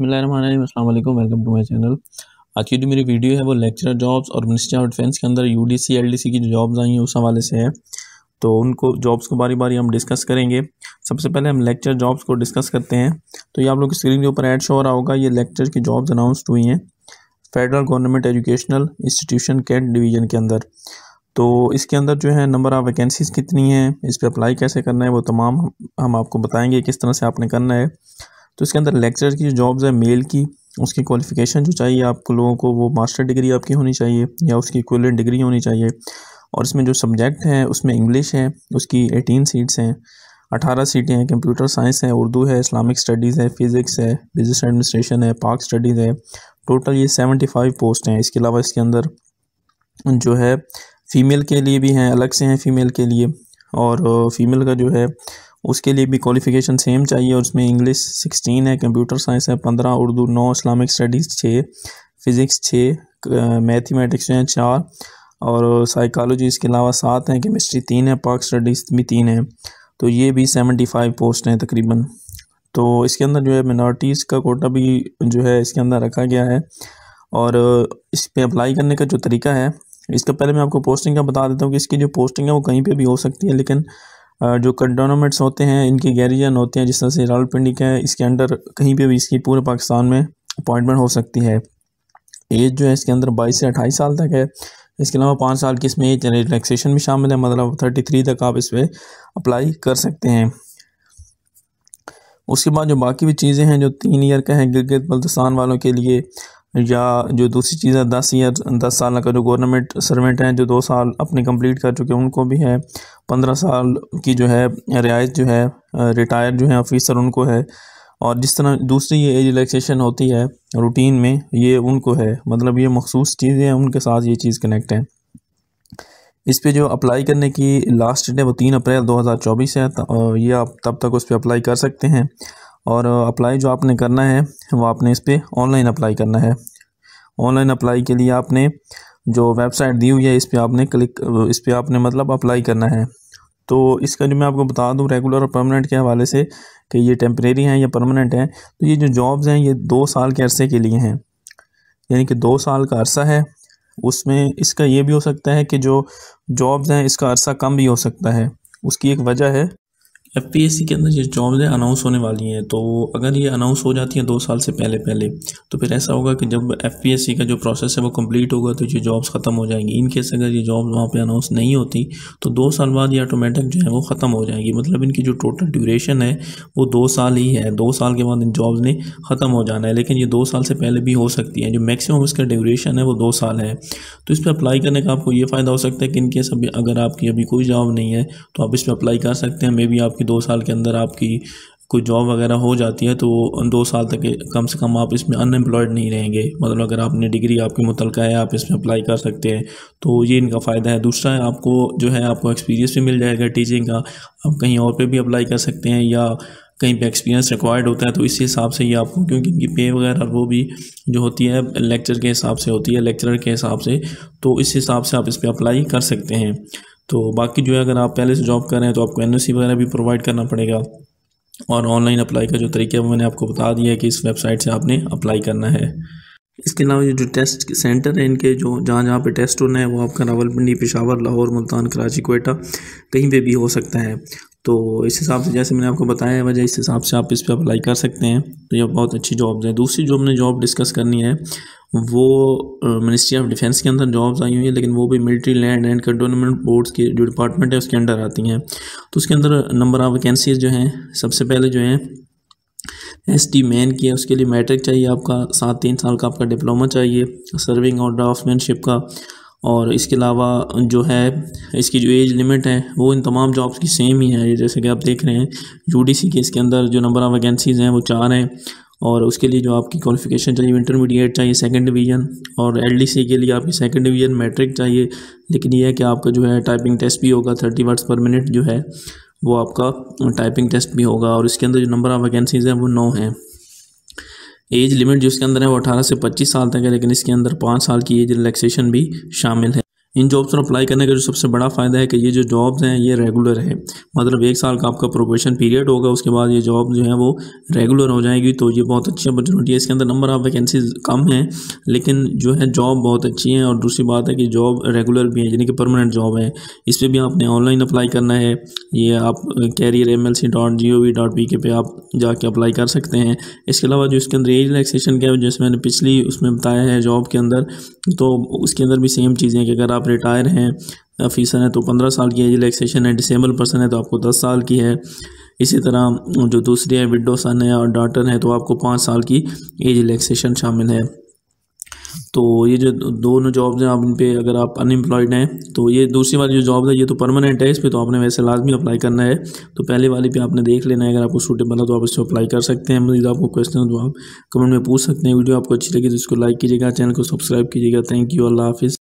बसमिल welcome to my channel आज की जो मेरी वीडियो है वो लेक्चर जॉब्स और मिनिस्ट्री ऑफ डिफेंस के अंदर U D C L D C की जो जॉब्स आई हैं उस हवाले से है तो उनको जॉब्स को बारी बारी हम डिस्कस करेंगे सबसे पहले हम लेक्चर जॉब्स को डिस्कस करते हैं तो ये आप लोग की स्क्रीन के ऊपर एड शो हो रहा होगा ये लेक्चर की जॉब्स अनाउंसड हुई हैं फेडरल गवर्नमेंट एजुकेशनल इंस्टीट्यूशन कैट डिवीज़न के अंदर तो इसके अंदर जो है नंबर ऑफ़ वैकेंसीज़ कितनी हैं इस पर अप्लाई कैसे करना है वो तमाम हम आपको बताएंगे किस तरह से आपने करना है तो इसके अंदर लेक्चर की जॉब्स है मेल की उसकी क्वालिफ़िकेशन जो चाहिए आप लोगों को वो मास्टर डिग्री आपकी होनी चाहिए या उसकी इक्वलेंट डिग्री होनी चाहिए और इसमें जो सब्जेक्ट हैं उसमें इंग्लिश है उसकी एटीन सीट्स हैं अठारह सीटें हैं कंप्यूटर साइंस है उर्दू है इस्लामिक स्टडीज़ है फिज़िक्स है बिजनेस एडमिनिस्ट्रेशन है पार्क स्टडीज़ है टोटल ये सेवेंटी फाइव पोस्ट हैं इसके अलावा इसके अंदर जो है फ़ीमेल के लिए भी हैं अलग से हैं फ़ीमेल के लिए और फ़ीमेल का जो है उसके लिए भी क्वालिफिकेशन सेम चाहिए और उसमें इंग्लिश सिक्सटीन है कंप्यूटर साइंस है पंद्रह उर्दू नौ इस्लामिक स्टडीज़ छः फ़िज़िक्स छः मैथमेटिक्स हैं चार और साइकोलॉजी इसके अलावा सात हैं केमिस्ट्री तीन है पार्क स्टडीज़ भी तीन है तो ये भी सेवेंटी फाइव पोस्ट हैं तकरीबन तो इसके अंदर जो है मिनॉरिटीज़ का कोटा भी जो है इसके अंदर रखा गया है और इस पर अप्लाई करने का जो तरीका है इसका पहले मैं आपको पोस्टिंग का बता देता हूँ कि इसकी जो पोस्टिंग है वो कहीं पर भी हो सकती है लेकिन जो कंटोनमेंट्स होते हैं इनके गैरिजन होते हैं जिस तरह से रावलपिंडी का है इसके अंडर कहीं पे भी इसकी पूरे पाकिस्तान में अपॉइंटमेंट हो सकती है एज जो है इसके अंदर बाईस से अट्ठाईस साल तक है इसके अलावा पाँच साल की इसमें एज रिलैक्सेशन भी शामिल है मतलब थर्टी थ्री तक आप इस पर अप्लाई कर सकते हैं उसके बाद जो बाकी भी चीज़ें हैं जो तीन ईयर का है गिलगित बल्तिस्तान वालों के लिए या जो दूसरी चीज़ है दस या दस साल का जो गवर्नमेंट सर्वेंट हैं जो दो साल अपने कंप्लीट कर चुके हैं उनको भी है पंद्रह साल की जो है रियायत जो है रिटायर जो है ऑफिसर उनको है और जिस तरह दूसरी ये एज रिलैक्सेशन होती है रूटीन में ये उनको है मतलब ये मखसूस चीज़ें हैं उनके साथ ये चीज़ कनेक्ट है इस पर जो अप्लाई करने की लास्ट डेट है वो तीन अप्रैल 2024 है ये आप तब तक उस पर अप्लाई कर सकते हैं और अप्लाई जो आपने करना है वो आपने इस पर ऑनलाइन अप्लाई करना है ऑनलाइन अप्लाई के लिए आपने जो वेबसाइट दी हुई है इस पर आपने क्लिक इस पर आपने मतलब अप्लाई करना है तो इसका जो मैं आपको बता दूं रेगुलर और परमानेंट के हवाले से कि ये टेम्प्रेरी हैं या परमानेंट हैं तो ये जो जॉब्स हैं ये दो साल के अरसे के लिए हैं यानी कि दो साल का अरसा है उसमें इसका ये भी हो सकता है कि जो जॉब्स हैं इसका अरसा कम भी हो सकता है उसकी एक वजह है एफ के अंदर ये जॉब्स हैं अनाउंस होने वाली हैं तो अगर ये अनाउंस हो जाती हैं दो साल से पहले पहले तो फिर ऐसा होगा कि जब एफ का जो प्रोसेस है वो कंप्लीट होगा तो ये जॉब्स ख़त्म हो जाएंगी इन केस अगर ये जॉब वहाँ पे अनाउंस नहीं होती तो दो साल बाद ये ऑटोमेटिक जो है वो ख़त्म हो जाएंगी मतलब इनकी जो टोटल ड्यूरेशन है वो दो साल ही है दो साल के बाद इन जॉब्स ने ख़त्म हो जाना है लेकिन ये दो साल से पहले भी हो सकती है जो मैक्सिमम इसका ड्यूरेशन है वो दो साल है तो इस पर अप्लाई करने का आपको ये फ़ायदा हो सकता है कि इनकेस अभी अगर आपकी अभी कोई जॉब नहीं है तो आप इस पर अप्लाई कर सकते हैं मे बी आपकी दो साल के अंदर आपकी कोई जॉब वगैरह हो जाती है तो दो साल तक कम से कम आप इसमें अनएम्प्लॉयड नहीं रहेंगे मतलब अगर आपने डिग्री आपके मुतल है आप इसमें अप्लाई कर सकते हैं तो ये इनका फ़ायदा है दूसरा है आपको जो है आपको एक्सपीरियंस भी मिल जाएगा टीचिंग का आप कहीं और पे भी अप्लाई कर सकते हैं या कहीं पे एक्सपीरियंस रिक्वायर्ड होता है तो इस हिसाब से ही आपको क्योंकि इनकी पे वगैरह वो भी जो होती है लेक्चर के हिसाब से होती है लेक्चर के हिसाब से तो इस हिसाब से आप इस पर अप्लाई कर सकते हैं तो बाकी जो है अगर आप पहले से जॉब कर रहे हैं तो आपको एन e वगैरह भी प्रोवाइड करना पड़ेगा और ऑनलाइन अप्लाई का जो तरीका है मैंने आपको बता दिया है कि इस वेबसाइट से आपने अप्लाई करना है इसके अलावा ये जो टेस्ट सेंटर हैं इनके जो जहाँ जहाँ पे टेस्ट होना है वो आपका रावलपिंडी पेशावर लाहौर मुल्तान कराची कोयटा कहीं पे भी हो सकता है तो इस हिसाब से जैसे मैंने आपको बताया है वजह इस हिसाब से आप इस पर अप्लाई कर सकते हैं तो ये बहुत अच्छी जॉब है दूसरी जो हमने जॉब डिस्कस करनी है वो मिनिस्ट्री ऑफ डिफेंस के अंदर जॉब्स आई हुई हैं लेकिन वो भी military land and cantonment boards के जो डिपार्टमेंट है उसके अंडर आती हैं तो उसके अंदर नंबर ऑफ़ वैकेंसीज जो हैं सबसे पहले जो हैं एस टी मैन की है उसके लिए मैट्रिक चाहिए आपका सात तीन साल का आपका डिप्लोमा चाहिए सर्विंग और ड्राफ्टमैनशिप का और इसके अलावा जो है इसकी जो एज लिमिट है वो इन तमाम जॉब्स की सेम ही है जैसे कि आप देख रहे हैं यूडीसी के इसके अंदर जो नंबर ऑफ़ वैकेंसीज़ हैं वो चार हैं और उसके लिए जो आपकी क्वालिफिकेशन चाहिए इंटरमीडिएट चाहिए सेकंड डिवीजन और एलडीसी के लिए आपकी सेकंड डिवीजन मैट्रिक चाहिए लेकिन यह है कि आपका जो है टाइपिंग टेस्ट भी होगा थर्टी वर्ड्स पर मिनट जो है वो आपका टाइपिंग टेस्ट भी होगा और इसके अंदर जो नंबर ऑफ़ वैकेंसीज़ हैं वो नौ हैं एज लिमिट जो इसके अंदर है वो अठारह से पच्चीस साल तक है लेकिन इसके अंदर पाँच साल की एज रिलैक्सेशन भी शामिल है इन जॉब्स पर अप्लाई करने का जो सबसे बड़ा फ़ायदा है कि ये जो जॉब्स हैं ये रेगुलर है मतलब एक साल का आपका प्रोबेशन पीरियड होगा उसके बाद ये जॉब जो है वो रेगुलर हो जाएगी तो ये बहुत अच्छी अपॉर्चुनिटी है इसके अंदर नंबर ऑफ़ वैकेंसीज कम हैं लेकिन जो है जॉब बहुत अच्छी है और दूसरी बात है कि जॉब रेगुलर भी है यानी कि परमानेंट जॉब है इस पर भी आपने ऑनलाइन अप्लाई करना है ये आप career M L C dot G O V dot P K पे आप जाके अप्लाई कर सकते हैं इसके अलावा जो इसके अंदर एज रिलैक्सेशन है जैसे मैंने पिछली उसमें बताया है जॉब के अंदर तो उसके अंदर भी सेम चीज़ें कि अगर आप आप रिटायर हैं ऑफिसर हैं तो पंद्रह साल की एज रिलेक्सेशन है डिसेबल पर्सन है तो आपको दस साल की है इसी तरह जो दूसरी है विडो सन है और डाटर है तो आपको पाँच साल की एज रिलेक्सेशन शामिल है तो ये जो दोनों जॉब्स हैं आप इन पर अगर आप अनएम्प्लॉयड हैं तो ये दूसरी वाली जो जॉब है ये तो परमानेंट है इस पर तो आपने वैसे लाजमी अप्लाई करना है तो पहले वाली पे आपने देख लेना है अगर आपको सूटेबल है तो आप इसको अप्लाई कर सकते हैं मजीद आपको क्वेश्चन हो तो आप कमेंट में पूछ सकते हैं वीडियो आपको अच्छी लगी तो इसको लाइक कीजिएगा चैनल को सब्सक्राइब कीजिएगा थैंक यू अल्लाह हाफिज़